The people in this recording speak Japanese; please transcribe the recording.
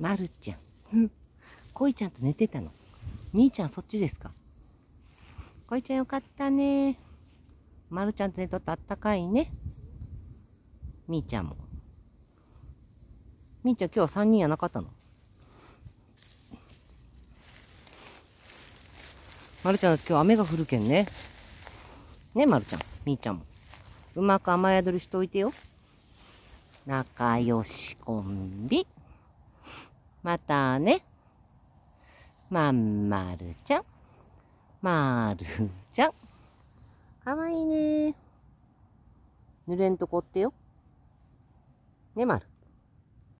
まるちゃん。こいちゃんと寝てたの。兄ちゃんそっちですかこいちゃんよかったね。まるちゃんと寝とったあったかいね。みーちゃんも。みーちゃん今日は3人やなかったのまるちゃん今日雨が降るけんね。ねまるちゃん。みーちゃんも。うまく雨宿りしておいてよ。仲良しコンビ。またね。まんまるちゃん。まるちゃん。かわいいね。濡れんとこってよ。ね、まる。